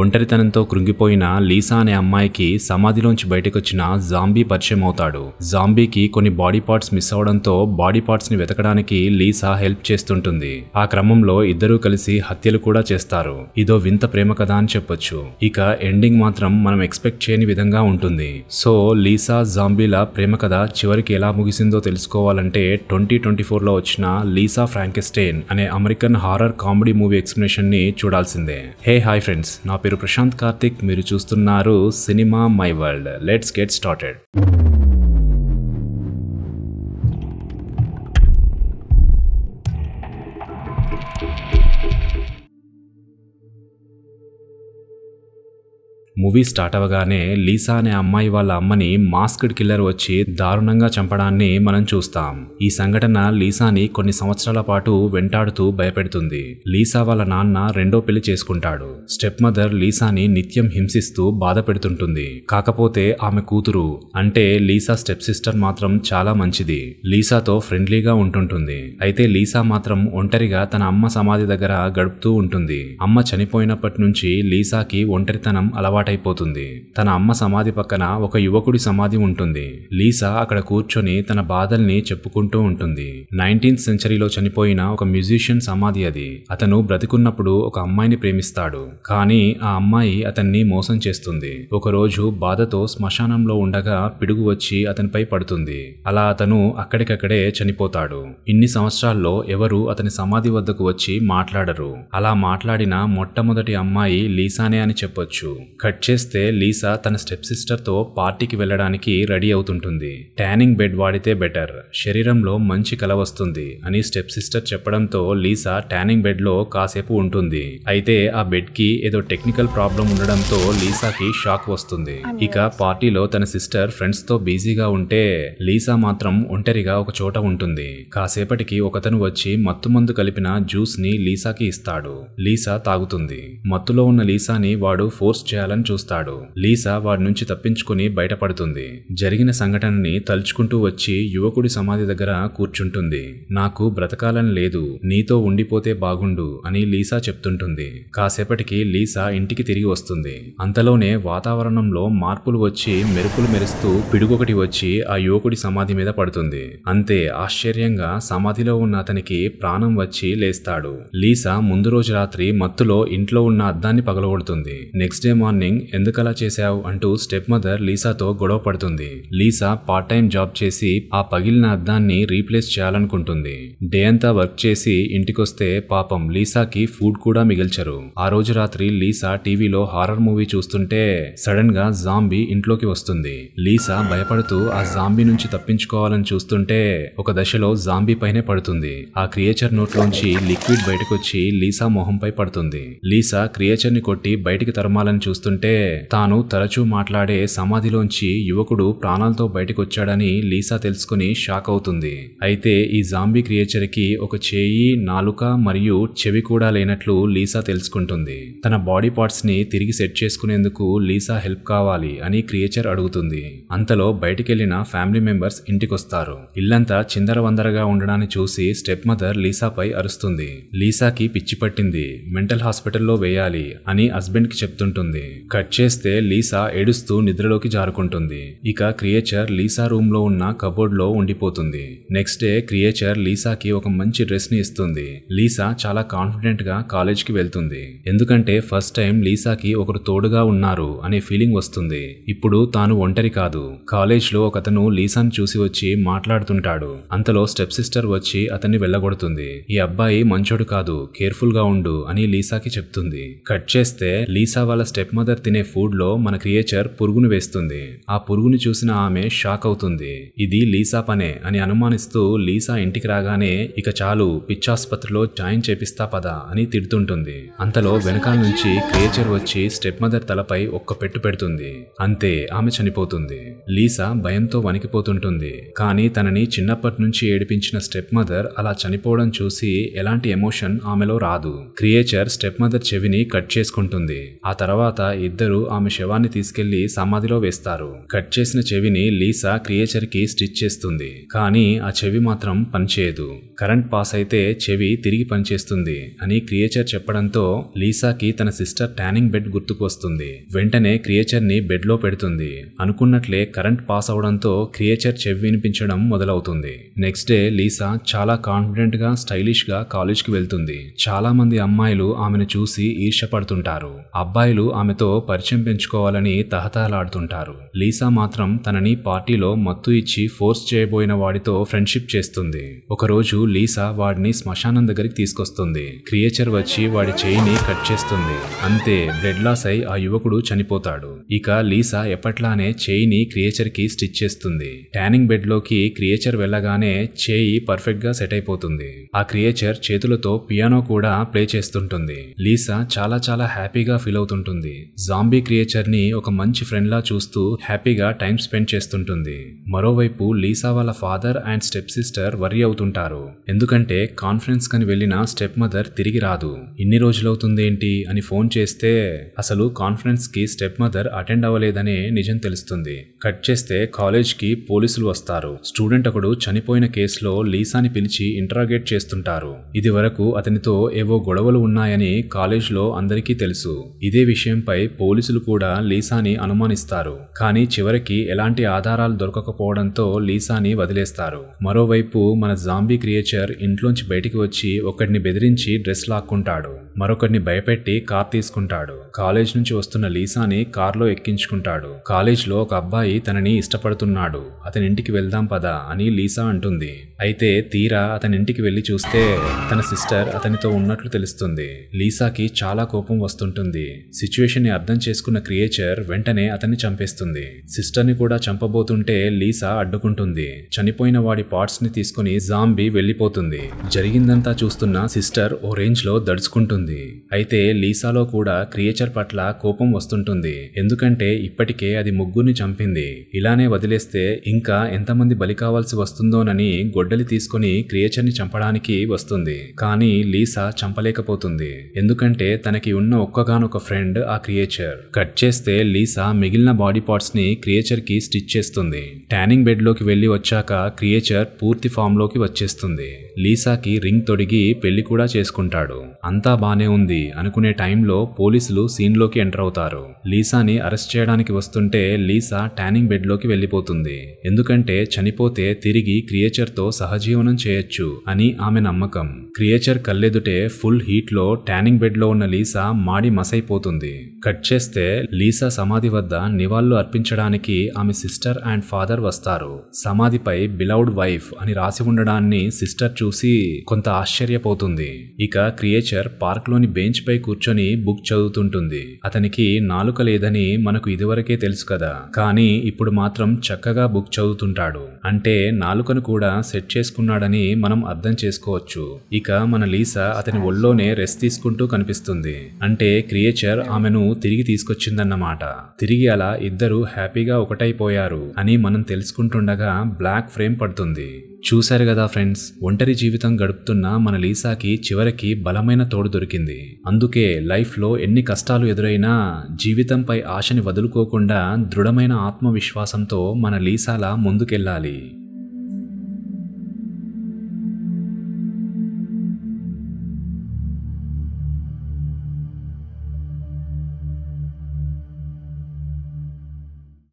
ఒంటరితనంతో కృంగిపోయిన Lisa అనే అమ్మాయికి సమాధిలోంచి బయటకొచ్చిన zombie పరిచయం అవుతాడు జాంబీకి కొన్ని బాడీ పార్ట్స్ మిస్ అవడంతో బాడీ పార్ట్స్ ని వెతకడానికి లీసా హెల్ప్ చేస్తుంటుంది ఆ క్రమంలో ఇద్దరూ కలిసి హత్యలు కూడా చేస్తారు ఇదో వింత ప్రేమ కథ అని చెప్పొచ్చు ఇక ఎండింగ్ మాత్రం మనం ఎక్స్పెక్ట్ చేయని విధంగా ఉంటుంది సో లీసా జాంబీల ప్రేమ కథ చివరికి ఎలా ముగిసిందో తెలుసుకోవాలంటే ట్వంటీ ట్వంటీ ఫోర్లో వచ్చిన లీసా ఫ్రాంకెస్టైన్ అనే American horror comedy movie explanation ని చూడాల్సిందే హే హాయ్ ఫ్రెండ్స్ నా పేరు ప్రశాంత్ కార్తిక్ మీరు చూస్తున్నారు cinema my world let's get started movie start అవ్వగానే లీసా అనే అమ్మాయి వాళ్ళ అమ్మని మాస్క్డ్ కిల్లర్ వచ్చి దారుణంగా చంపడాన్ని మనం చూస్తాం ఈ సంఘటన లీసాని కొన్ని సంవత్సరాల పాటు వెంటాడుతూ భయపెడుతుంది లీసా వాళ్ళ నాన్న రెండో పెళ్లి చేసుకుంటాడు స్టెప్ మదర్ లీసాని నిత్యం హింసిస్తూ బాధ పెడుతుంటుంది కాకపోతే ఆమె కూతురు అంటే లీసా స్టెప్ సిస్టర్ మాత్రం చాలా మంచిది లీసాతో ఫ్రెండ్లీగా ఉంటుంటుంది అయితే లీసా మాత్రం ఒంటరిగా తన అమ్మ సమాధి దగ్గర గడుపుతూ ఉంటుంది అమ్మ చనిపోయినప్పటి నుంచి లీసాకి ఒంటరితనం అలవాటు అలవాటైపోతుంది తన అమ్మ సమాధి పక్కన ఒక యువకుడి సమాధి ఉంటుంది లీసా అక్కడ కూర్చొని తన బాధల్ని చెప్పుకుంటూ ఉంటుంది నైన్టీన్త్ సెంచరీలో చనిపోయిన ఒక మ్యూజిషియన్ సమాధి అది అతను బ్రతికున్నప్పుడు ఒక అమ్మాయిని ప్రేమిస్తాడు కానీ ఆ అమ్మాయి అతన్ని మోసం చేస్తుంది ఒకరోజు బాధతో శ్మశానంలో ఉండగా పిడుగు వచ్చి అతనిపై పడుతుంది అలా అతను అక్కడికక్కడే చనిపోతాడు ఇన్ని సంవత్సరాల్లో ఎవరు అతని సమాధి వద్దకు వచ్చి మాట్లాడరు అలా మాట్లాడిన మొట్టమొదటి అమ్మాయి లీసానే అని చెప్పొచ్చు కట్ చేస్తే లీసా తన స్టెప్ సిస్టర్తో పార్టీకి వెళ్ళడానికి రెడీ అవుతుంటుంది ట్యానింగ్ బెడ్ వాడితే బెటర్ శరీరంలో మంచి కల వస్తుంది అని స్టెప్ సిస్టర్ చెప్పడంతో లీసా ట్యానింగ్ బెడ్లో కాసేపు ఉంటుంది అయితే ఆ బెడ్కి ఏదో టెక్నికల్ ప్రాబ్లం ఉండడంతో లీసాకి షాక్ వస్తుంది ఇక పార్టీలో తన సిస్టర్ ఫ్రెండ్స్తో బిజీగా ఉంటే లీసా మాత్రం ఒంటరిగా ఒక చోట ఉంటుంది కాసేపటికి ఒకతను వచ్చి మత్తుమందు కలిపిన జ్యూస్ని లీసాకి ఇస్తాడు లీసా తాగుతుంది మత్తులో ఉన్న లీసాని వాడు ఫోర్స్ చేయాలని చూస్తాడు లీసా వాడి నుంచి తప్పించుకుని బయటపడుతుంది జరిగిన సంఘటనని తలుచుకుంటూ వచ్చి యువకుడి సమాధి దగ్గర కూర్చుంటుంది నాకు బ్రతకాలని లేదు నీతో ఉండిపోతే బాగుండు అని లీసా చెప్తుంటుంది కాసేపటికి లీసా ఇంటికి తిరిగి వస్తుంది అంతలోనే వాతావరణంలో మార్పులు వచ్చి మెరుపులు మెరుస్తూ పిడుగొకటి వచ్చి ఆ యువకుడి సమాధి మీద పడుతుంది అంతే ఆశ్చర్యంగా సమాధిలో ఉన్న అతనికి ప్రాణం వచ్చి లేస్తాడు లీసా ముందు రోజు రాత్రి మత్తులో ఇంట్లో ఉన్న అద్దాన్ని పగలగొడుతుంది నెక్స్ట్ డే మార్నింగ్ మార్నింగ్ ఎందుకలా చేశావు అంటూ స్టెప్ మదర్ లీసాతో గొడవ పడుతుంది లీసా పార్ట్ టైం జాబ్ చేసి ఆ పగిలిన అద్దాన్ని రీప్లేస్ చేయాలనుకుంటుంది డే అంతా వర్క్ చేసి ఇంటికొస్తే పాపం లీసాకి ఫుడ్ కూడా మిగిల్చరు ఆ రోజు రాత్రి లీసా టీవీలో హారర్ మూవీ చూస్తుంటే సడన్ గా జాంబీ ఇంట్లోకి వస్తుంది లీసా భయపడుతూ ఆ జాంబీ నుంచి తప్పించుకోవాలని చూస్తుంటే ఒక దశలో జాంబీ పైనే పడుతుంది ఆ క్రియేచర్ నోట్లోంచి లిక్విడ్ బయటకొచ్చి లీసా మొహంపై పడుతుంది లీసా క్రియేచర్ ని కొట్టి బయటికి తరమాలని చూస్తుంటే చూస్తుంటే తాను తరచూ మాట్లాడే సమాధిలోంచి యువకుడు ప్రాణాలతో బయటకొచ్చాడని లీసా తెలుసుకుని షాక్ అవుతుంది అయితే ఈ జాంబీ క్రియేచర్కి ఒక చేయి నాలుక మరియు చెవి కూడా లేనట్లు లీసా తెలుసుకుంటుంది తన బాడీ పార్ట్స్ని తిరిగి సెట్ చేసుకునేందుకు లీసా హెల్ప్ కావాలి అని క్రియేచర్ అడుగుతుంది అంతలో బయటికెళ్లిన ఫ్యామిలీ మెంబర్స్ ఇంటికొస్తారు ఇల్లంతా చిందరవందరగా ఉండడాన్ని చూసి స్టెప్ మదర్ లీసాపై అరుస్తుంది లీసాకి పిచ్చి పట్టింది మెంటల్ హాస్పిటల్లో వేయాలి అని హస్బెండ్కి చెప్తుంటుంది కట్ చేస్తే లీసా ఏడుస్తూ నిద్రలోకి జారుకుంటుంది ఇక క్రియేచర్ లీసా రూమ్ లో ఉన్న కబోర్డ్ లో ఉండిపోతుంది నెక్స్ట్ డే క్రియేచర్ లీసాకి ఒక మంచి డ్రెస్ ని ఇస్తుంది లీసా చాలా కాన్ఫిడెంట్ గా కాలేజ్ కి వెళ్తుంది ఎందుకంటే ఫస్ట్ టైం లీసాకి ఒకరు తోడుగా ఉన్నారు అనే ఫీలింగ్ వస్తుంది ఇప్పుడు తాను ఒంటరి కాదు కాలేజ్ లో ఒకతను లీసాను చూసి వచ్చి మాట్లాడుతుంటాడు అంతలో స్టెప్ సిస్టర్ వచ్చి అతన్ని వెళ్ళగొడుతుంది ఈ అబ్బాయి మంచోడు కాదు కేర్ఫుల్ గా ఉండు అని లీసాకి చెప్తుంది కట్ చేస్తే లీసా వాళ్ళ స్టెప్ మదర్ యూజర్ తినే ఫుడ్లో మన క్రియేచర్ పురుగును వేస్తుంది ఆ పురుగును చూసిన ఆమె షాక్ అవుతుంది ఇది లీసా పనే అని అనుమానిస్తూ లీసా ఇంటికి రాగానే ఇక చాలు పిచ్చాసుపత్రిలో జాయిన్ చేపిస్తా పద అని తిడుతుంటుంది అంతలో వెనకాల నుంచి క్రియేచర్ వచ్చి స్టెప్ మదర్ తలపై ఒక్క పెట్టు పెడుతుంది అంతే ఆమె చనిపోతుంది లీసా భయంతో వణికిపోతుంటుంది కానీ తనని చిన్నప్పటి నుంచి ఏడిపించిన స్టెప్ మదర్ అలా చనిపోవడం చూసి ఎలాంటి ఎమోషన్ ఆమెలో రాదు క్రియేచర్ స్టెప్ మదర్ చెవిని కట్ చేసుకుంటుంది ఆ తర్వాత ఇద్దరూ ఆమె శవాన్ని తీసుకెళ్లి సమాధిలో వేస్తారు కట్ చేసిన చెవిని లీసా క్రియేచర్కి స్టిచ్ చేస్తుంది కానీ ఆ చెవి మాత్రం పనిచేయదు కరెంట్ పాస్ అయితే చెవి తిరిగి పనిచేస్తుంది అని క్రియేచర్ చెప్పడంతో లీసాకి తన సిస్టర్ ట్యానింగ్ బెడ్ గుర్తుకొస్తుంది వెంటనే క్రియేచర్ని బెడ్లో పెడుతుంది అనుకున్నట్లే కరెంట్ పాస్ అవడంతో క్రియేచర్ చెవి వినిపించడం మొదలవుతుంది నెక్స్ట్ డే లీసా చాలా కాన్ఫిడెంట్ గా స్టైలిష్ గా కాలేజ్కి వెళ్తుంది చాలామంది అమ్మాయిలు ఆమెను చూసి ఈర్షపడుతుంటారు అబ్బాయిలు ఆమెతో పరిచయం పెంచుకోవాలని తహతహలాడుతుంటారు లీసా మాత్రం తనని పార్టీలో మత్తు ఇచ్చి ఫోర్స్ చేయబోయిన వాడితో ఫ్రెండ్షిప్ చేస్తుంది ఒకరోజు లీసా వాడిని శ్మశానం దగ్గరికి తీసుకొస్తుంది క్రియేచర్ వచ్చి వాడి చేయిని కట్ చేస్తుంది అంతే బ్లడ్ లాస్ అయి ఆ యువకుడు చనిపోతాడు ఇక లీసా ఎప్పట్లానే చేయిని క్రియేచర్ కి స్టిచ్ చేస్తుంది ట్యానింగ్ బెడ్ లోకి క్రియేచర్ వెళ్ళగానే చేయి పర్ఫెక్ట్ గా సెట్ అయిపోతుంది ఆ క్రియేచర్ చేతులతో పియానో కూడా ప్లే చేస్తుంటుంది లీసా చాలా చాలా హ్యాపీగా ఫీల్ అవుతుంటుంది జాంబీ క్రియేచర్ని ఒక మంచి ఫ్రెండ్లా చూస్తూ హ్యాపీగా టైం స్పెండ్ చేస్తుంటుంది మరోవైపు లీసా వాళ్ళ ఫాదర్ అండ్ స్టెప్ సిస్టర్ వరి అవుతుంటారు ఎందుకంటే కాన్ఫరెన్స్ కని వెళ్ళిన స్టెప్ మదర్ తిరిగి రాదు ఇన్ని రోజులవుతుందేంటి అని ఫోన్ చేస్తే అసలు కాన్ఫరెన్స్ కి స్టెప్ మదర్ అటెండ్ అవ్వలేదనే నిజం తెలుస్తుంది కట్ చేస్తే కాలేజ్ కి పోలీసులు వస్తారు స్టూడెంట్ ఒకడు చనిపోయిన కేసులో లీసాని పిలిచి ఇంట్రాగేట్ చేస్తుంటారు ఇది వరకు అతనితో ఏవో గొడవలు ఉన్నాయని లో అందరికీ తెలుసు ఇదే విషయంపై పోలీసులు కూడా లీసాని అనుమానిస్తారు కానీ చివరికి ఎలాంటి ఆధారాలు దొరకకపోవడంతో లీసాని వదిలేస్తారు మరోవైపు మన జాంబీ క్రియేచర్ ఇంట్లోంచి బయటికి వచ్చి ఒకడిని బెదిరించి డ్రెస్ లాక్కుంటాడు మరొకరిని భయపెట్టి కార్ తీసుకుంటాడు కాలేజ్ నుంచి వస్తున్న లీసాని కార్లో ఎక్కించుకుంటాడు కాలేజ్లో ఒక అబ్బాయి తనని ఇష్టపడుతున్నాడు అతని ఇంటికి వెళ్దాం పదా అని లీసా అంటుంది అయితే తీరా అతని ఇంటికి వెళ్లి చూస్తే తన సిస్టర్ అతనితో ఉన్నట్లు తెలుస్తుంది లీసాకి చాలా కోపం వస్తుంటుంది సిచ్యువేషన్ ని అర్థం చేసుకున్న క్రియేచర్ వెంటనే అతన్ని చంపేస్తుంది సిస్టర్ని కూడా చంపబోతుంటే లీసా అడ్డుకుంటుంది చనిపోయిన వాడి పార్ట్స్ ని తీసుకుని జాంబి వెళ్లిపోతుంది జరిగిందంతా చూస్తున్న సిస్టర్ ఓ రేంజ్ లో దడుచుకుంటుంది అయితే లీసాలో కూడా క్రియేచర్ పట్ల కోపం వస్తుంటుంది ఎందుకంటే ఇప్పటికే అది ముగ్గురిని చంపింది ఇలానే వదిలేస్తే ఇంకా ఎంతమంది బలి కావాల్సి వస్తుందోనని గొడ్డలి తీసుకుని క్రియేచర్ ని చంపడానికి వస్తుంది కానీ లీసా చంపలేకపోతుంది ఎందుకంటే తనకి ఉన్న ఒక్కగానొక ఫ్రెండ్ ఆ క్రియేచర్ క్రియేచర్ కట్ చేస్తే లీసా మిగిలిన బాడీ పార్ట్స్ ని క్రియేచర్ కి స్టిచ్ చేస్తుంది ట్యానింగ్ బెడ్ లోకి వెళ్లి వచ్చాక క్రియేచర్ పూర్తి ఫామ్ లోకి వచ్చేస్తుంది లీసాకి రింగ్ తొడిగి పెళ్లి కూడా చేసుకుంటాడు అంతా బానే ఉంది అనుకునే టైంలో పోలీసులు సీన్ లోకి ఎంటర్ అవుతారు లీసాని అరెస్ట్ చేయడానికి వస్తుంటే లీసా ట్యానింగ్ బెడ్ లోకి వెళ్లిపోతుంది ఎందుకంటే చనిపోతే తిరిగి క్రియేచర్ తో సహజీవనం చేయొచ్చు అని ఆమె నమ్మకం క్రియేచర్ కళ్ళెదుటే ఫుల్ హీట్ లో ట్యానింగ్ బెడ్ లో ఉన్న లీసా మాడి మసైపోతుంది కట్ కట్ చేస్తే లీసా సమాధి వద్ద నివాళులు అర్పించడానికి ఆమె సిస్టర్ అండ్ ఫాదర్ వస్తారు సమాధిపై బిలౌడ్ వైఫ్ అని రాసి ఉండడాన్ని సిస్టర్ చూసి కొంత ఆశ్చర్యపోతుంది ఇక క్రియేచర్ పార్క్ లోని బెంచ్ పై కూర్చొని బుక్ చదువుతుంటుంది అతనికి నాలుక లేదని మనకు ఇదివరకే తెలుసు కదా కానీ ఇప్పుడు మాత్రం చక్కగా బుక్ చదువుతుంటాడు అంటే నాలుకను కూడా సెట్ చేసుకున్నాడని మనం అర్థం చేసుకోవచ్చు ఇక మన లీసా అతని ఒళ్ళోనే రెస్ట్ తీసుకుంటూ కనిపిస్తుంది అంటే క్రియేచర్ ఆమెను తిరిగి తీసుకొచ్చిందన్నమాట తిరిగి అలా ఇద్దరు హ్యాపీగా ఒకటైపోయారు అని మనం తెలుసుకుంటుండగా బ్లాక్ ఫ్రేమ్ పడుతుంది చూశారు కదా ఫ్రెండ్స్ ఒంటరి జీవితం గడుపుతున్న మన లీసాకి చివరికి బలమైన తోడు దొరికింది అందుకే లైఫ్లో ఎన్ని కష్టాలు ఎదురైనా జీవితంపై ఆశని వదులుకోకుండా దృఢమైన ఆత్మవిశ్వాసంతో మన లీసాల ముందుకెళ్ళాలి